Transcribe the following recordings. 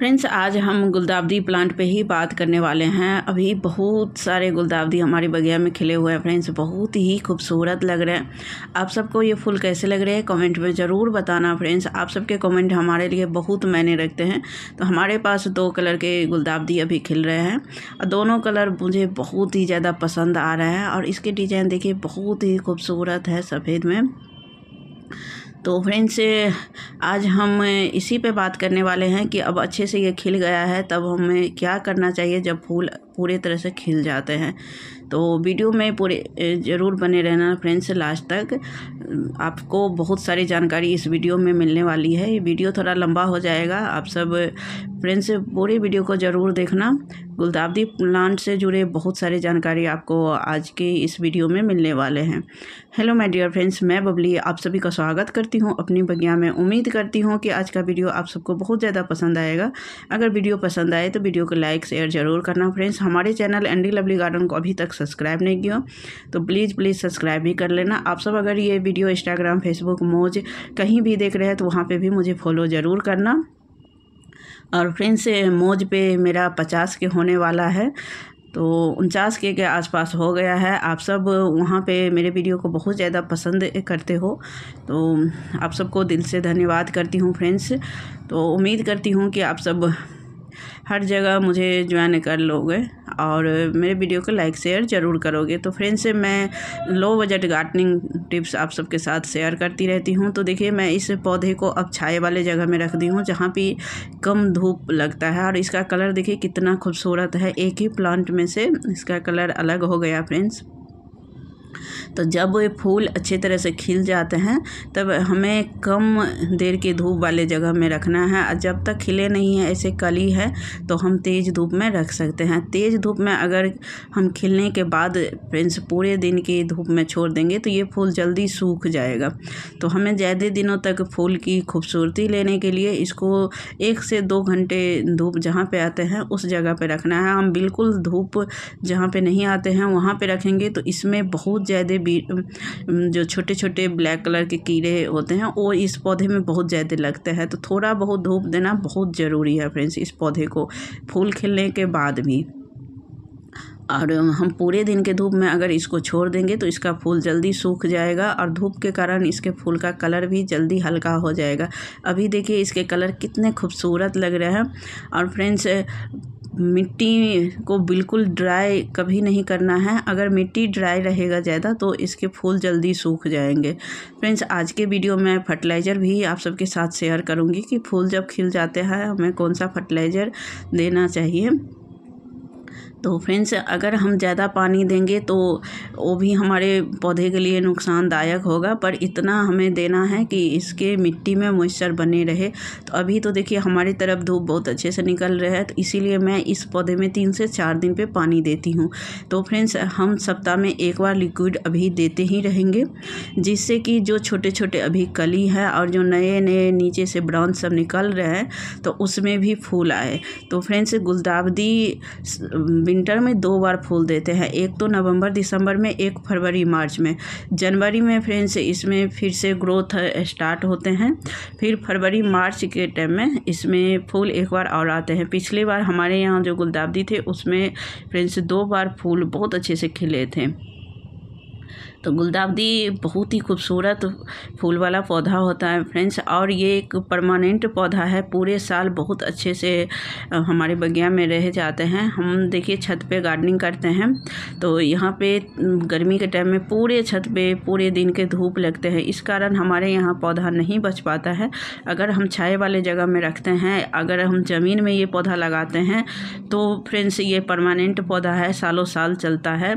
friends आज हम गुलदावदी plant पे ही बात करने वाले हैं अभी बहुत सारे गुलदावदी हमारे बगिया में खिले हुए हैं फ्रेंड्स बहुत ही खूबसूरत लग रहे हैं आप सबको ये फूल कैसे लग रहे हैं कमेंट में ज़रूर बताना फ्रेंड्स आप सबके कमेंट हमारे लिए बहुत मायने रखते हैं तो हमारे पास दो कलर के गुलदावदी अभी खिल रहे हैं और दोनों कलर मुझे बहुत ही ज़्यादा पसंद आ रहा है और इसके डिज़ाइन देखिए बहुत ही खूबसूरत है सफ़ेद में तो फ्रेंड्स आज हम इसी पे बात करने वाले हैं कि अब अच्छे से ये खिल गया है तब हमें क्या करना चाहिए जब फूल पूरे तरह से खिल जाते हैं तो वीडियो में पूरे ज़रूर बने रहना फ्रेंड्स लास्ट तक आपको बहुत सारी जानकारी इस वीडियो में मिलने वाली है ये वीडियो थोड़ा लंबा हो जाएगा आप सब फ्रेंड्स पूरी वीडियो को ज़रूर देखना गुलदावदी प्लांट से जुड़े बहुत सारे जानकारी आपको आज के इस वीडियो में मिलने वाले हैं हेलो माय डियर फ्रेंड्स मैं बबली आप सभी का स्वागत करती हूँ अपनी बगिया में उम्मीद करती हूँ कि आज का वीडियो आप सबको बहुत ज़्यादा पसंद आएगा अगर वीडियो पसंद आए तो वीडियो को लाइक शेयर ज़रूर करना फ्रेंड्स हमारे चैनल एन लवली गार्डन को अभी तक सब्सक्राइब नहीं किया तो प्लीज़ प्लीज़ सब्सक्राइब भी कर लेना आप सब अगर ये वीडियो इंस्टाग्राम फेसबुक मोज कहीं भी देख रहे हैं तो वहाँ पर भी मुझे फॉलो ज़रूर करना और फ्रेंड्स मोज पे मेरा पचास के होने वाला है तो उनचास के के आसपास हो गया है आप सब वहाँ पे मेरे वीडियो को बहुत ज़्यादा पसंद करते हो तो आप सबको दिल से धन्यवाद करती हूँ फ्रेंड्स तो उम्मीद करती हूँ कि आप सब हर जगह मुझे ज्वाइन कर लोगे और मेरे वीडियो को लाइक शेयर ज़रूर करोगे तो फ्रेंड्स मैं लो बजट गार्डनिंग टिप्स आप सबके साथ शेयर करती रहती हूँ तो देखिए मैं इस पौधे को अब छाए वाले जगह में रख दी हूँ जहाँ पर कम धूप लगता है और इसका कलर देखिए कितना खूबसूरत है एक ही प्लांट में से इसका कलर अलग हो गया फ्रेंड्स तो जब ये फूल अच्छे तरह से खिल जाते हैं तब हमें कम देर की धूप वाले जगह में रखना है और जब तक खिले नहीं है ऐसे कली है तो हम तेज़ धूप में रख सकते हैं तेज़ धूप में अगर हम खिलने के बाद फ्रेंड्स पूरे दिन की धूप में छोड़ देंगे तो ये फूल जल्दी सूख जाएगा तो हमें ज़्यादा दिनों तक फूल की खूबसूरती लेने के लिए इसको एक से दो घंटे धूप जहाँ पर आते हैं उस जगह पर रखना है हम बिल्कुल धूप जहाँ पर नहीं आते हैं वहाँ पर रखेंगे तो इसमें बहुत ज़्यादा जो छोटे छोटे ब्लैक कलर के कीड़े होते हैं वो इस पौधे में बहुत ज़्यादा लगते हैं तो थोड़ा बहुत धूप देना बहुत ज़रूरी है फ्रेंड्स इस पौधे को फूल खिलने के बाद भी और हम पूरे दिन के धूप में अगर इसको छोड़ देंगे तो इसका फूल जल्दी सूख जाएगा और धूप के कारण इसके फूल का कलर भी जल्दी हल्का हो जाएगा अभी देखिए इसके कलर कितने खूबसूरत लग रहे हैं और फ्रेंड्स मिट्टी को बिल्कुल ड्राई कभी नहीं करना है अगर मिट्टी ड्राई रहेगा ज़्यादा तो इसके फूल जल्दी सूख जाएंगे फ्रेंड्स आज के वीडियो में फर्टिलाइज़र भी आप सबके साथ शेयर करूँगी कि फूल जब खिल जाते हैं हमें कौन सा फर्टिलाइज़र देना चाहिए तो फ्रेंड्स अगर हम ज़्यादा पानी देंगे तो वो भी हमारे पौधे के लिए नुकसानदायक होगा पर इतना हमें देना है कि इसके मिट्टी में मॉइस्चर बने रहे तो अभी तो देखिए हमारी तरफ धूप बहुत अच्छे से निकल रहा है तो इसीलिए मैं इस पौधे में तीन से चार दिन पे पानी देती हूँ तो फ्रेंड्स हम सप्ताह में एक बार लिक्विड अभी देते ही रहेंगे जिससे कि जो छोटे छोटे अभी कली है और जो नए नए नीचे से ब्रांच सब निकल रहे हैं तो उसमें भी फूल आए तो फ्रेंड्स गुलदावदी विंटर में दो बार फूल देते हैं एक तो नवंबर दिसंबर में एक फरवरी मार्च में जनवरी में फ्रेंड्स इसमें फिर से ग्रोथ स्टार्ट होते हैं फिर फरवरी मार्च के टाइम में इसमें फूल एक बार और आते हैं पिछली बार हमारे यहाँ जो गुलदाबदी थे उसमें फ्रेंड्स दो बार फूल बहुत अच्छे से खिले थे तो गुलदावदी बहुत ही खूबसूरत फूल वाला पौधा होता है फ्रेंड्स और ये एक परमानेंट पौधा है पूरे साल बहुत अच्छे से हमारे बगिया में रह जाते हैं हम देखिए छत पे गार्डनिंग करते हैं तो यहाँ पे गर्मी के टाइम में पूरे छत पे पूरे दिन के धूप लगते हैं इस कारण हमारे यहाँ पौधा नहीं बच पाता है अगर हम छाए वाले जगह में रखते हैं अगर हम ज़मीन में ये पौधा लगाते हैं तो फ्रेंड्स ये परमानेंट पौधा है सालों साल चलता है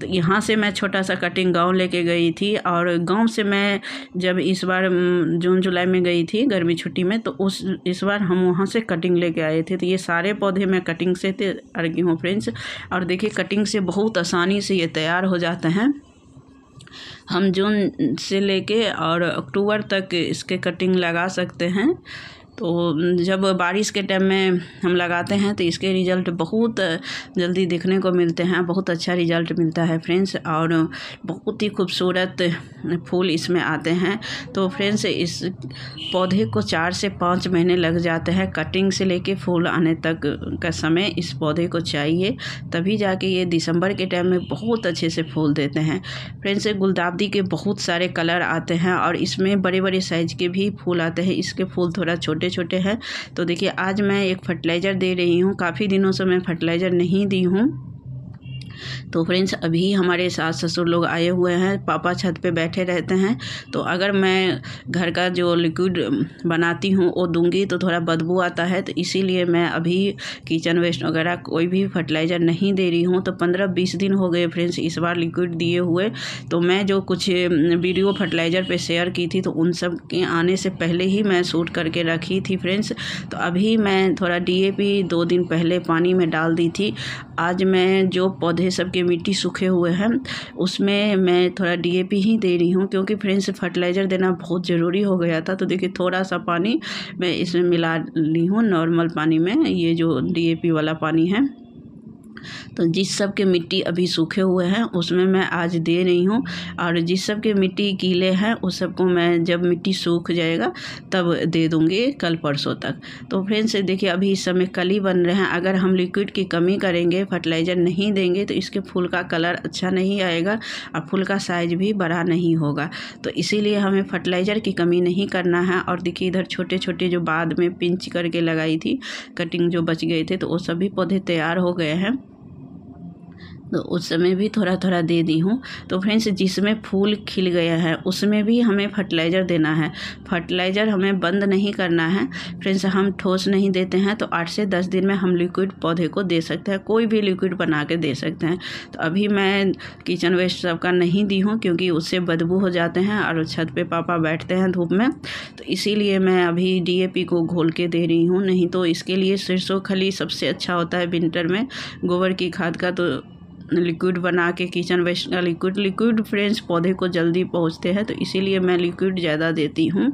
तो यहाँ से मैं छोटा सा कटिंग गांव लेके गई थी और गांव से मैं जब इस बार जून जुलाई में गई थी गर्मी छुट्टी में तो उस इस बार हम वहाँ से कटिंग लेके आए थे तो ये सारे पौधे मैं कटिंग से थे अर्गी हूँ फ्रेंड्स और देखिए कटिंग से बहुत आसानी से ये तैयार हो जाते हैं हम जून से लेके और अक्टूबर तक इसके कटिंग लगा सकते हैं तो जब बारिश के टाइम में हम लगाते हैं तो इसके रिज़ल्ट बहुत जल्दी देखने को मिलते हैं बहुत अच्छा रिज़ल्ट मिलता है फ्रेंड्स और बहुत ही खूबसूरत फूल इसमें आते हैं तो फ्रेंड्स इस पौधे को चार से पाँच महीने लग जाते हैं कटिंग से लेके फूल आने तक का समय इस पौधे को चाहिए तभी जाके ये दिसंबर के टाइम में बहुत अच्छे से फूल देते हैं फ्रेंड्स गुलदाबदी के बहुत सारे कलर आते हैं और इसमें बड़े बड़े साइज़ के भी फूल आते हैं इसके फूल थोड़ा छोटे छोटे छोटे हैं तो देखिए आज मैं एक फर्टिलाइज़र दे रही हूँ काफ़ी दिनों से मैं फर्टिलाइज़र नहीं दी हूँ तो फ्रेंड्स अभी हमारे सास ससुर लोग आए हुए हैं पापा छत पे बैठे रहते हैं तो अगर मैं घर का जो लिक्विड बनाती हूँ वो दूंगी तो थोड़ा बदबू आता है तो इसीलिए मैं अभी किचन वेस्ट वगैरह कोई भी फर्टिलाइज़र नहीं दे रही हूँ तो पंद्रह बीस दिन हो गए फ्रेंड्स इस बार लिक्विड दिए हुए तो मैं जो कुछ वीडियो फर्टिलाइज़र पर शेयर की थी तो उन सब के आने से पहले ही मैं सूट करके रखी थी फ्रेंड्स तो अभी मैं थोड़ा डी दो दिन पहले पानी में डाल दी थी आज मैं जो पौधे पौधे सब के मिट्टी सूखे हुए हैं उसमें मैं थोड़ा डीएपी ही दे रही हूँ क्योंकि फ्रेंड्स फर्टिलाइज़र देना बहुत ज़रूरी हो गया था तो देखिए थोड़ा सा पानी मैं इसमें मिला ली हूँ नॉर्मल पानी में ये जो डीएपी वाला पानी है तो जिस सब के मिट्टी अभी सूखे हुए हैं उसमें मैं आज दे रही हूँ और जिस सब के मिट्टी गीले हैं उस सबको मैं जब मिट्टी सूख जाएगा तब दे दूँगी कल परसों तक तो फ्रेंड्स देखिए अभी इस समय कली बन रहे हैं अगर हम लिक्विड की कमी करेंगे फर्टिलाइज़र नहीं देंगे तो इसके फूल का कलर अच्छा नहीं आएगा और फूल का साइज भी बड़ा नहीं होगा तो इसीलिए हमें फर्टिलाइज़र की कमी नहीं करना है और देखिए इधर छोटे छोटे जो बाद में पिंच करके लगाई थी कटिंग जो बच गए थे तो वो सभी पौधे तैयार हो गए हैं तो उस समय भी थोड़ा थोड़ा दे दी हूँ तो फ्रेंड्स जिसमें फूल खिल गया है उसमें भी हमें फर्टिलाइज़र देना है फर्टिलाइज़र हमें बंद नहीं करना है फ्रेंड्स हम ठोस नहीं देते हैं तो आठ से दस दिन में हम लिक्विड पौधे को दे सकते हैं कोई भी लिक्विड बना के दे सकते हैं तो अभी मैं किचन वेस्ट सबका नहीं दी हूँ क्योंकि उससे बदबू हो जाते हैं और छत पर पापा बैठते हैं धूप में तो इसीलिए मैं अभी डी को घोल के दे रही हूँ नहीं तो इसके लिए सरसों खली सबसे अच्छा होता है विंटर में गोबर की खाद का तो लिक्विड बना के किचन वेस्ट का लिक्विड लिक्विड फ्रेंड्स पौधे को जल्दी पहुँचते हैं तो इसीलिए मैं लिक्विड ज़्यादा देती हूँ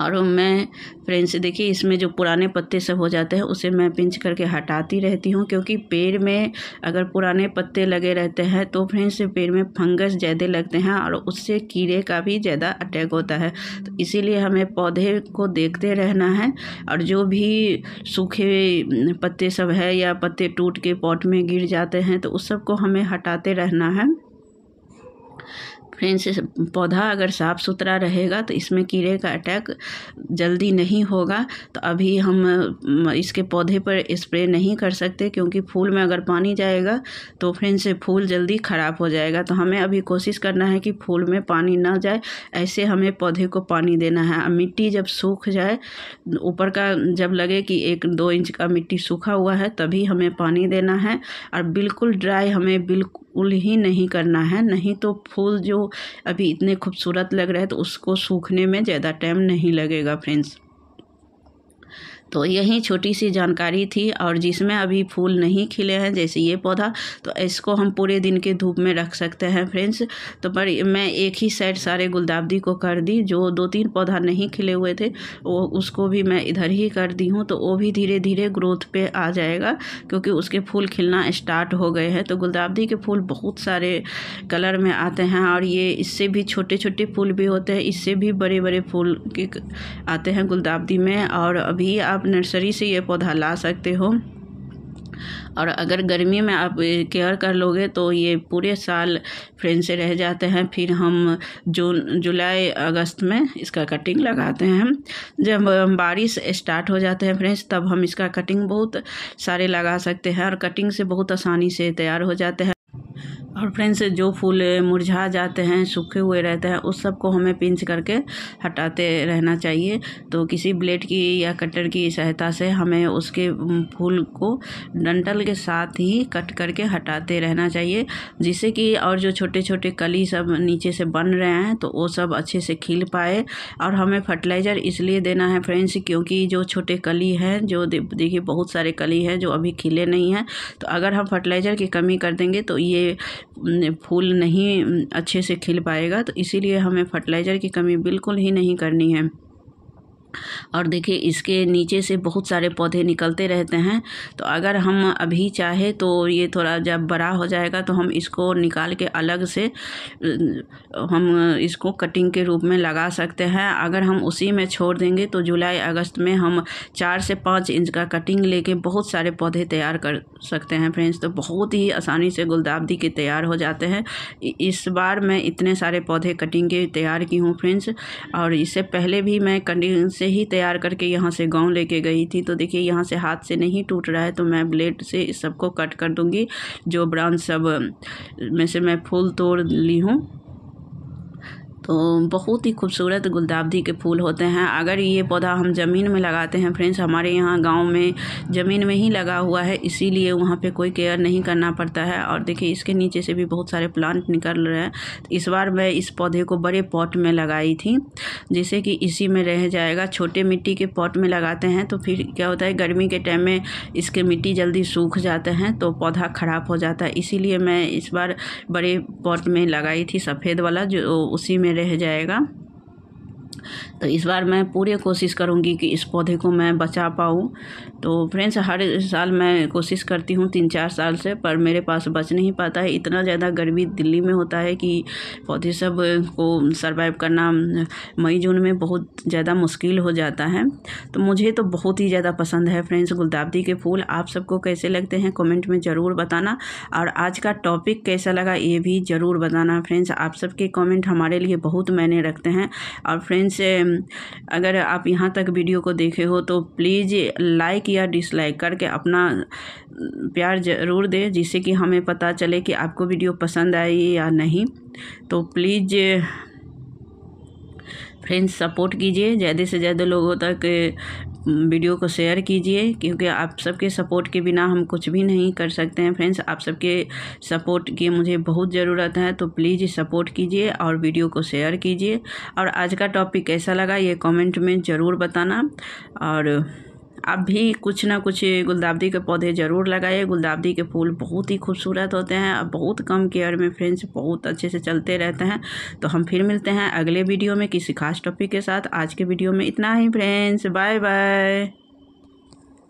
और मैं फ्रेंड्स देखिए इसमें जो पुराने पत्ते सब हो जाते हैं उसे मैं पिंच करके हटाती रहती हूँ क्योंकि पेड़ में अगर पुराने पत्ते लगे रहते हैं तो फ्रेंड्स पेड़ में फंगस ज़्यादा लगते हैं और उससे कीड़े का भी ज़्यादा अटैक होता है तो इसीलिए हमें पौधे को देखते रहना है और जो भी सूखे पत्ते सब है या पत्ते टूट के पॉट में गिर जाते हैं तो उस सबको हमें हटाते रहना है फ्रेंड्स पौधा अगर साफ़ सुथरा रहेगा तो इसमें कीड़े का अटैक जल्दी नहीं होगा तो अभी हम इसके पौधे पर स्प्रे नहीं कर सकते क्योंकि फूल में अगर पानी जाएगा तो फ्रेंड्स फूल जल्दी ख़राब हो जाएगा तो हमें अभी कोशिश करना है कि फूल में पानी ना जाए ऐसे हमें पौधे को पानी देना है मिट्टी जब सूख जाए ऊपर का जब लगे कि एक दो इंच का मिट्टी सूखा हुआ है तभी हमें पानी देना है और बिल्कुल ड्राई हमें बिल्कुल फूल ही नहीं करना है नहीं तो फूल जो अभी इतने खूबसूरत लग रहे हैं तो उसको सूखने में ज़्यादा टाइम नहीं लगेगा फ्रेंड्स तो यही छोटी सी जानकारी थी और जिसमें अभी फूल नहीं खिले हैं जैसे ये पौधा तो इसको हम पूरे दिन के धूप में रख सकते हैं फ्रेंड्स तो पर मैं एक ही साइड सारे गुलदाबदी को कर दी जो दो तीन पौधा नहीं खिले हुए थे वो उसको भी मैं इधर ही कर दी हूँ तो वो भी धीरे धीरे ग्रोथ पर आ जाएगा क्योंकि उसके फूल खिलना स्टार्ट हो गए हैं तो गुलदाबदी के फूल बहुत सारे कलर में आते हैं और ये इससे भी छोटे छोटे फूल भी होते हैं इससे भी बड़े बड़े फूल के आते हैं गुलदाबदी में और अभी आप आप नर्सरी से ये पौधा ला सकते हो और अगर गर्मी में आप केयर कर लोगे तो ये पूरे साल फ्रेंड से रह जाते हैं फिर हम जून जुलाई अगस्त में इसका कटिंग लगाते हैं जब बारिश स्टार्ट हो जाते हैं फ्रेंड्स तब हम इसका कटिंग बहुत सारे लगा सकते हैं और कटिंग से बहुत आसानी से तैयार हो जाते हैं और फ्रेंड्स जो फूल मुरझा जाते हैं सूखे हुए रहते हैं उस सब को हमें पिंच करके हटाते रहना चाहिए तो किसी ब्लेड की या कटर की सहायता से हमें उसके फूल को डंटल के साथ ही कट करके हटाते रहना चाहिए जिससे कि और जो छोटे छोटे कली सब नीचे से बन रहे हैं तो वो सब अच्छे से खिल पाए और हमें फर्टिलाइज़र इसलिए देना है फ्रेंड्स क्योंकि जो छोटे कली हैं जो देखिए बहुत सारे कली हैं जो अभी खिले नहीं हैं तो अगर हम फर्टिलाइज़र की कमी कर देंगे तो ये फूल नहीं अच्छे से खिल पाएगा तो इसीलिए हमें फर्टिलाइज़र की कमी बिल्कुल ही नहीं करनी है और देखिए इसके नीचे से बहुत सारे पौधे निकलते रहते हैं तो अगर हम अभी चाहे तो ये थोड़ा जब बड़ा हो जाएगा तो हम इसको निकाल के अलग से हम इसको कटिंग के रूप में लगा सकते हैं अगर हम उसी में छोड़ देंगे तो जुलाई अगस्त में हम चार से पाँच इंच का कटिंग लेके बहुत सारे पौधे तैयार कर सकते हैं फ्रेंड्स तो बहुत ही आसानी से गुलदाबदी के तैयार हो जाते हैं इस बार मैं इतने सारे पौधे कटिंग के तैयार की हूँ फ्रेंड्स और इससे पहले भी मैं कटिंग से ही तैयार करके यहाँ से गांव लेके गई थी तो देखिए यहाँ से हाथ से नहीं टूट रहा है तो मैं ब्लेड से इस सबको कट कर दूँगी जो ब्रांच सब में से मैं फूल तोड़ ली हूँ तो बहुत ही खूबसूरत गुलदावरी के फूल होते हैं अगर ये पौधा हम ज़मीन में लगाते हैं फ्रेंड्स हमारे यहाँ गाँव में ज़मीन में ही लगा हुआ है इसीलिए वहाँ पे कोई केयर नहीं करना पड़ता है और देखिए इसके नीचे से भी बहुत सारे प्लांट निकल रहे हैं इस बार मैं इस पौधे को बड़े पॉट में लगाई थी जिससे कि इसी में रह जाएगा छोटे मिट्टी के पॉट में लगाते हैं तो फिर क्या होता है गर्मी के टाइम में इसके मिट्टी जल्दी सूख जाते हैं तो पौधा ख़राब हो जाता है इसीलिए मैं इस बार बड़े पॉट में लगाई थी सफ़ेद वाला जो उसी में रह जाएगा तो इस बार मैं पूरी कोशिश करूंगी कि इस पौधे को मैं बचा पाऊँ तो फ्रेंड्स हर साल मैं कोशिश करती हूँ तीन चार साल से पर मेरे पास बच नहीं पाता है इतना ज़्यादा गर्मी दिल्ली में होता है कि पौधे सब को सर्वाइव करना मई जून में बहुत ज़्यादा मुश्किल हो जाता है तो मुझे तो बहुत ही ज़्यादा पसंद है फ्रेंड्स गुलदावदी के फूल आप सबको कैसे लगते हैं कमेंट में ज़रूर बताना और आज का टॉपिक कैसा लगा ये भी ज़रूर बताना फ्रेंड्स आप सबके कमेंट हमारे लिए बहुत मायने रखते हैं और फ्रेंड्स प्लीज़ अगर आप यहाँ तक वीडियो को देखे हो तो प्लीज़ लाइक या डिसलाइक करके अपना प्यार ज़रूर दें जिससे कि हमें पता चले कि आपको वीडियो पसंद आई या नहीं तो प्लीज़ फ्रेंड्स सपोर्ट कीजिए ज़्यादा से ज़्यादा लोगों तक वीडियो को शेयर कीजिए क्योंकि आप सबके सपोर्ट के बिना हम कुछ भी नहीं कर सकते हैं फ्रेंड्स आप सबके सपोर्ट की मुझे बहुत ज़रूरत है तो प्लीज़ सपोर्ट कीजिए और वीडियो को शेयर कीजिए और आज का टॉपिक कैसा लगा ये कमेंट में ज़रूर बताना और आप भी कुछ ना कुछ गुलदावदी के पौधे ज़रूर लगाइए गुलदावदी के फूल बहुत ही खूबसूरत होते हैं और बहुत कम केयर में फ्रेंड्स बहुत अच्छे से चलते रहते हैं तो हम फिर मिलते हैं अगले वीडियो में किसी खास टॉपिक के साथ आज के वीडियो में इतना ही फ्रेंड्स बाय बाय